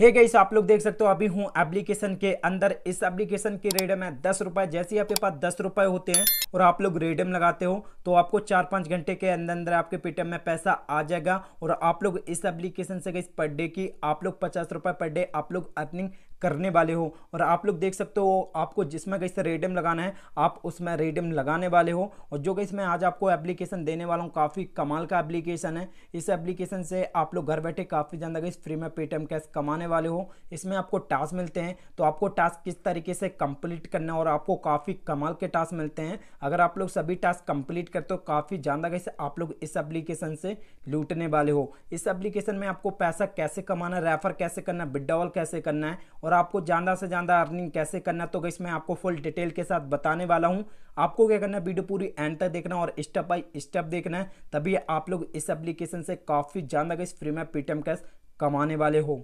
हे गई आप लोग देख सकते हो अभी हूँ एप्लीकेशन के अंदर इस एप्लीकेशन के रेडम है दस रुपए जैसे ही आपके पास दस रुपए होते हैं और आप लोग रेडम लगाते हो तो आपको चार पाँच घंटे के अंदर अंदर आपके पेटीएम में पैसा आ जाएगा और आप लोग इस एप्लीकेशन से गई पर डे की आप लोग पचास रुपये पर डे आप लोग अर्निंग करने वाले हो और आप लोग देख सकते हो आपको जिसमें कैसे रेडियम लगाना है आप उसमें रेडियम लगाने वाले हो और जो कैसे मैं आज आपको एप्लीकेशन देने वाला हूँ काफ़ी कमाल का एप्लीकेशन है इस एप्लीकेशन से आप लोग घर बैठे काफ़ी ज़्यादा कहीं फ्री में पेटीएम कैश कमाने वाले हो इसमें आपको टास्क मिलते हैं तो आपको टास्क किस तरीके से कंप्लीट करना और आपको काफ़ी कमाल के टास्क मिलते हैं अगर आप लोग सभी टास्क कंप्लीट करते हो काफ़ी ज़्यादा कैसे आप लोग इस एप्लीकेशन से लूटने वाले हो इस एप्लीकेशन में आपको पैसा कैसे कमाना रेफर कैसे करना है कैसे करना है और और आपको ज़्यादा से ज़्यादा अर्निंग कैसे करना तो गई मैं आपको फुल डिटेल के साथ बताने वाला हूँ आपको क्या करना है वीडियो पूरी एंड तक देखना और स्टेप बाई स्टेप देखना है तभी आप लोग इस एप्लीकेशन से काफ़ी ज़्यादा गई फ्री में पेटीएम कैश कमाने वाले हो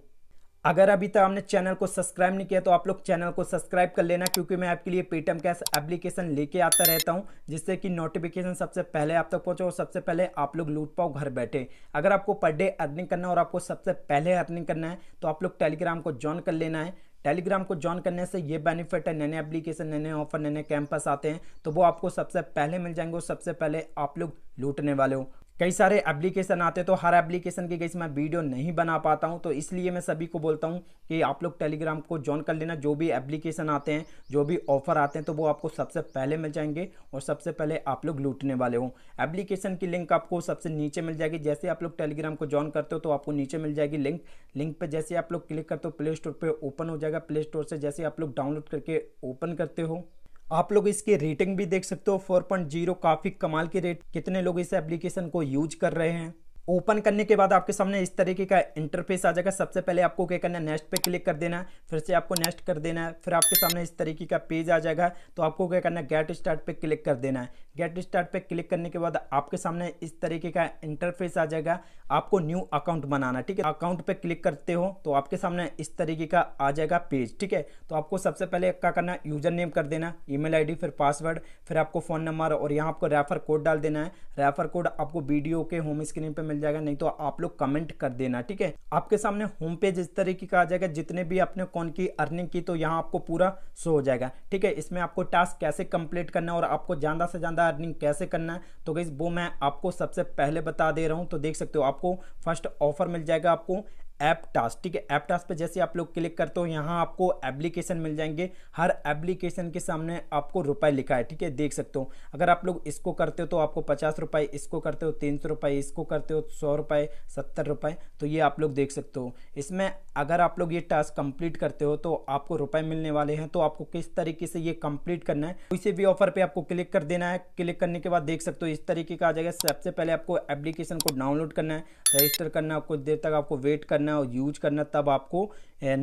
अगर अभी तक आपने चैनल को सब्सक्राइब नहीं किया तो आप लोग चैनल को सब्सक्राइब कर लेना क्योंकि मैं आपके लिए पेटीएम कैश एप्लीकेशन लेके आता रहता हूं जिससे कि नोटिफिकेशन सबसे पहले आप तक पहुंचे और सबसे पहले आप लोग लूट पाओ घर बैठे अगर आपको पर डे अर्निंग करना है और आपको सबसे पहले अर्निंग करना है तो आप लोग टेलीग्राम को ज्वाइन कर लेना है टेलीग्राम को ज्वाइन करने से ये बेनिफिट है नए नए एप्लीकेशन नए नए ऑफर नए नए कैंपस आते हैं तो वो आपको सबसे पहले मिल जाएंगे और सबसे पहले आप लोग लूटने वाले हो कई सारे एप्लीकेशन आते तो हर एप्लीकेशन की गैस मैं वीडियो नहीं बना पाता हूँ तो इसलिए मैं सभी को बोलता हूँ कि आप लोग टेलीग्राम को ज्वाइन कर लेना जो भी एप्लीकेशन आते हैं जो भी ऑफर आते हैं तो वो आपको सबसे पहले मिल जाएंगे और सबसे पहले आप लोग लूटने वाले हों एप्लीकेशन की लिंक आपको सबसे नीचे मिल जाएगी जैसे आप लोग टेलीग्राम को ज्वाइन करते हो तो आपको नीचे मिल जाएगी लिंक लिंक पर जैसे आप लोग क्लिक करते हो प्ले स्टोर पर ओपन हो जाएगा प्ले स्टोर से जैसे आप लोग डाउनलोड करके ओपन करते हो आप लोग इसके रेटिंग भी देख सकते हो 4.0 काफ़ी कमाल की रेट कितने लोग इस एप्लीकेशन को यूज कर रहे हैं ओपन करने के बाद आपके सामने इस तरीके का इंटरफेस आ जाएगा सबसे पहले आपको क्या करना है नेक्स्ट पे क्लिक कर देना है फिर से आपको नेक्स्ट कर देना है फिर आपके सामने इस तरीके का पेज आ जाएगा तो आपको क्या करना है गेट स्टार्ट पे क्लिक कर देना है गेट स्टार्ट पे क्लिक करने के बाद आपके सामने इस तरीके का इंटरफेस आ जाएगा आपको न्यू अकाउंट बनाना ठीक है अकाउंट पर क्लिक करते हो तो आपके सामने इस तरीके का आ जाएगा पेज ठीक है तो आपको सबसे पहले क्या करना है यूजर नेम कर देना ई मेल फिर पासवर्ड फिर आपको फ़ोन नंबर और यहाँ आपको रेफर कोड डाल देना है रेफर कोड आपको वीडियो के होम स्क्रीन पर मिल जाएगा नहीं तो आप लोग कमेंट कर देना ठीक है आपके सामने होम पेज इस तरीके का आ जाएगा जितने भी आपने कौन की अर्निंग की तो यहाँ आपको पूरा शो हो जाएगा ठीक है इसमें आपको टास्क कैसे कंप्लीट करना है और आपको ज़्यादा से ज़्यादा अर्निंग कैसे करना है तो गई वो मैं आपको सबसे पहले बता दे रहा हूँ तो देख सकते हो आपको फर्स्ट ऑफर मिल जाएगा आपको एप टास्क ठीक है एप टास्क पर जैसे आप लोग क्लिक करते हो यहाँ आपको एप्लीकेशन मिल जाएंगे हर एप्लीकेशन के सामने आपको रुपए लिखा है ठीक है देख सकते हो अगर आप लोग इसको करते हो तो आपको पचास रुपए इसको करते हो तीन सौ रुपए इसको करते हो सौ रुपए सत्तर रुपए तो ये आप लोग देख सकते हो इसमें अगर आप लोग ये टास्क कंप्लीट करते हो तो आपको रुपए मिलने वाले हैं तो आपको किस तरीके से ये कंप्लीट करना है किसी भी ऑफर पर आपको क्लिक कर देना है क्लिक करने के बाद देख सकते हो इस तरीके का आ जाएगा सबसे पहले आपको एप्लीकेशन को डाउनलोड करना है रजिस्टर करना है कुछ देर तक आपको वेट करना करना और यूज करना तब आपको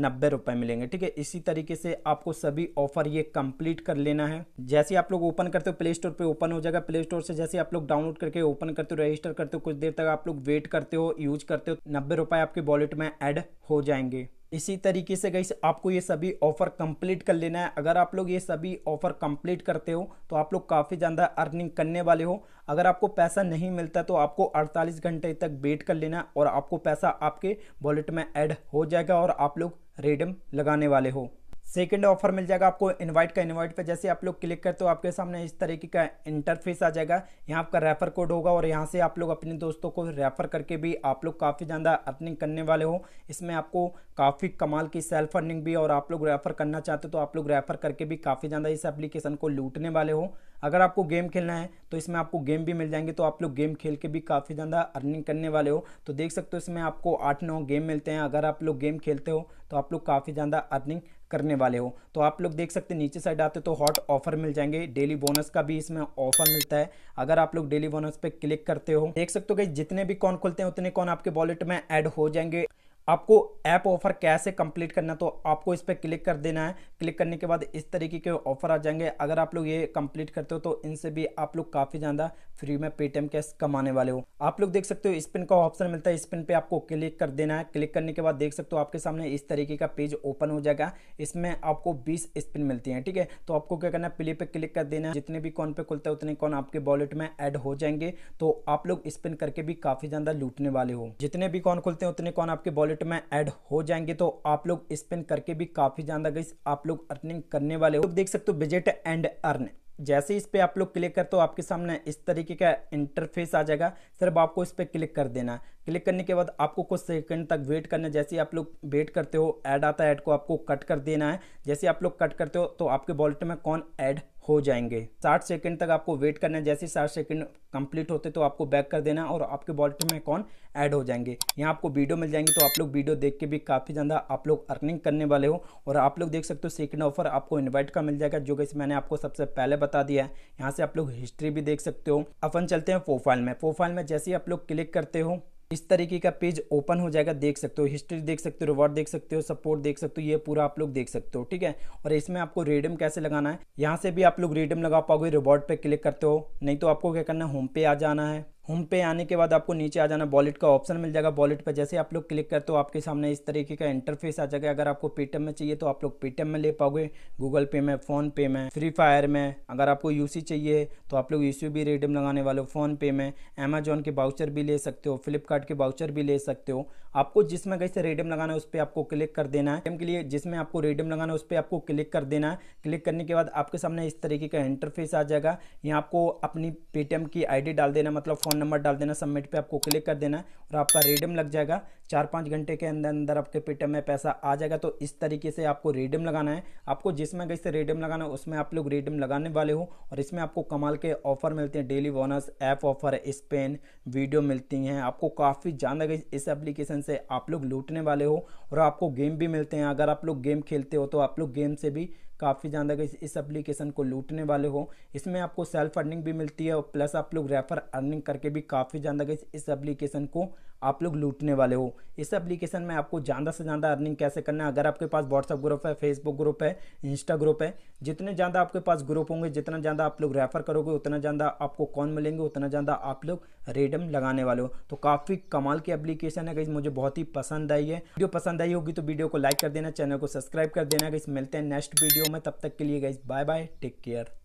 नब्बे रुपए मिलेंगे ठीक है इसी तरीके से आपको सभी ऑफर ये कंप्लीट कर लेना है जैसे आप लोग ओपन करते हो प्ले स्टोर पर ओपन हो जाएगा प्ले स्टोर से जैसे आप लोग डाउनलोड करके ओपन करते हो रजिस्टर करते हो कुछ देर तक आप लोग वेट करते हो यूज करते हो नब्बे रुपए आपके वॉलेट में एड हो जाएंगे इसी तरीके से गई आपको ये सभी ऑफ़र कंप्लीट कर लेना है अगर आप लोग ये सभी ऑफ़र कंप्लीट करते हो तो आप लोग काफ़ी ज़्यादा अर्निंग करने वाले हो अगर आपको पैसा नहीं मिलता तो आपको 48 घंटे तक वेट कर लेना और आपको पैसा आपके वॉलेट में ऐड हो जाएगा और आप लोग रेडम लगाने वाले हो सेकेंड ऑफर मिल जाएगा आपको इनवाइट का इनवाइट पे जैसे आप लोग क्लिक करते हो आपके सामने इस तरीके का इंटरफेस आ जाएगा यहाँ आपका रेफर कोड होगा और यहाँ से आप लोग अपने दोस्तों को रेफर करके भी आप लोग काफ़ी ज़्यादा अर्निंग करने वाले हो इसमें आपको काफ़ी कमाल की सेल्फ अर्निंग भी और आप लोग रेफ़र करना चाहते हो तो आप लोग रेफ़र करके भी काफ़ी ज़्यादा इस एप्लीकेशन को लूटने वाले हो अगर आपको गेम खेलना है तो इसमें आपको गेम भी मिल जाएंगे तो आप लोग गेम खेल के भी काफ़ी ज़्यादा अर्निंग करने वाले हो तो देख सकते हो इसमें आपको आठ नौ गेम मिलते हैं अगर आप लोग गेम खेलते हो तो आप लोग काफ़ी ज़्यादा अर्निंग करने वाले हो तो आप लोग देख सकते नीचे साइड आते तो हॉट ऑफर मिल जाएंगे डेली बोनस का भी इसमें ऑफर मिलता है अगर आप लोग डेली बोनस पे क्लिक करते हो देख सकते हो कि जितने भी कॉन खुलते हैं उतने कॉन आपके वॉलेट में ऐड हो जाएंगे आपको ऐप ऑफर कैसे कंप्लीट करना तो आपको इस पर क्लिक कर देना है क्लिक करने के बाद इस तरीके के ऑफर आ जाएंगे अगर आप लोग ये कंप्लीट करते हो तो इनसे भी आप लोग काफ़ी ज़्यादा फ्री में पेटीएम कैश कमाने वाले हो आप लोग देख सकते हो स्पिन का ऑप्शन मिलता है स्पिन पे आपको क्लिक कर देना है क्लिक करने के बाद देख सकते हो आपके सामने इस तरीके का पेज ओपन हो जाएगा इसमें आपको बीस स्पिन मिलती हैं ठीक है तो आपको क्या करना है प्ले पे क्लिक कर देना है जितने भी कॉन पे खुलते हैं उतने कॉन आपके वॉलेट में एड हो जाएंगे तो आप लोग स्पिन करके भी काफ़ी ज़्यादा लूटने वाले हो जितने भी कॉन खुलते हैं उतने कॉन आपके वॉलेट वॉलेट में ऐड हो जाएंगे तो आप लोग स्पेंड करके भी काफ़ी ज़्यादा गई आप लोग अर्निंग करने वाले हो देख सकते हो बजट एंड अर्न जैसे इस पर आप लोग क्लिक कर तो आपके सामने इस तरीके का इंटरफेस आ जाएगा सिर्फ आपको इस पर क्लिक कर देना क्लिक करने के बाद आपको कुछ सेकंड तक वेट करना है जैसे आप लोग वेट करते हो ऐड आता है ऐड को आपको कट कर देना है जैसे आप लोग कट करते हो तो आपके वॉलेट में कौन ऐड हो जाएंगे 60 सेकंड तक आपको वेट करना है जैसे 60 सेकंड कंप्लीट होते तो आपको बैक कर देना और आपके वॉलेट में कौन ऐड हो जाएंगे यहाँ आपको वीडियो मिल जाएंगे तो आप लोग वीडियो देख के भी काफ़ी ज़्यादा आप लोग अर्निंग करने वाले हो और आप लोग देख सकते हो सेकंड ऑफर आपको इन्वाइट का मिल जाएगा जो कि मैंने आपको सबसे पहले बता दिया है यहाँ से आप लोग हिस्ट्री भी देख सकते हो अपन चलते हैं प्रोफाइल में प्रोफाइल में जैसे ही आप लोग क्लिक करते हो इस तरीके का पेज ओपन हो जाएगा देख सकते हो हिस्ट्री देख सकते हो रिवॉर्ड देख सकते हो सपोर्ट देख सकते हो ये पूरा आप लोग देख सकते हो ठीक है और इसमें आपको रेडियम कैसे लगाना है यहाँ से भी आप लोग रेडियम लगा पाओगे रिवॉर्ड पर क्लिक करते हो नहीं तो आपको क्या करना है होम पे आ जाना है होम पे आने के बाद आपको नीचे आ जाना वॉलेट का ऑप्शन मिल जाएगा वॉलेट पर जैसे आप लोग क्लिक करते हो आपके सामने इस तरीके का इंटरफेस आ जाएगा अगर आपको पेटीएम में चाहिए तो आप लोग पेटीएम में ले पाओगे गूगल पे में फ़ोन पे में फ्री फायर में अगर आपको यूसी चाहिए तो आप लोग यूसी भी रेडियम लगाने वाले हो फ़ोन पे में अमेजोन के बाउचर भी ले सकते हो फ्लिपकार्ट के बाउचर भी ले सकते हो आपको जिसमें कैसे रेडियम लगाना है उस पर आपको क्लिक कर देना है के लिए जिसमें आपको रेडियम लगाना है उस पर आपको क्लिक कर देना है क्लिक करने के बाद आपके सामने इस तरीके का इंटरफेस आ जाएगा यहाँ आपको अपनी पेटीएम की आई डाल देना मतलब फ़ोन नंबर डाल देना सबमिट पे आपको क्लिक कर देना और आपका रेडियम लग जाएगा चार पाँच घंटे के अंदर अंदर आपके पेटीएम में पैसा आ जाएगा तो इस तरीके से आपको रेडियम लगाना है आपको जिसमें कैसे रेडियम लगाना है उसमें आप लोग रेडियम लगाने वाले हो और इसमें आपको कमाल के ऑफ़र मिलते हैं daily bonus app offer spin video मिलती हैं आपको काफ़ी ज़्यादा इस एप्लीकेशन से आप लोग लूटने वाले हो और आपको गेम भी मिलते हैं अगर आप लोग गेम खेलते हो तो आप लोग गेम से भी काफ़ी ज़्यादा इस एप्लीकेशन को लूटने वाले हो इसमें आपको सेल्फ अर्निंग भी मिलती है और प्लस आप लोग रेफर अर्निंग करके भी काफ़ी ज़्यादा इस एप्लीकेशन को आप लोग लूटने वाले हो इस एप्लीकेशन में आपको ज़्यादा से ज़्यादा अर्निंग कैसे करना है अगर आपके पास व्हाट्सअप ग्रुप है फेसबुक ग्रुप है इंस्टा ग्रुप है जितने ज़्यादा आपके पास ग्रुप होंगे जितना ज़्यादा आप लोग रेफ़र करोगे उतना ज़्यादा आपको कौन मिलेंगे उतना ज़्यादा आप लोग रेडम लगाने वाले हो तो काफ़ी कमाल की एप्लीकेशन है गई मुझे बहुत ही पसंद आई है वीडियो पसंद आई होगी तो वीडियो को लाइक कर देना चैनल को सब्सक्राइब कर देना गई मिलते हैं नेक्स्ट वीडियो में तब तक के लिए गई बाय बाय टेक केयर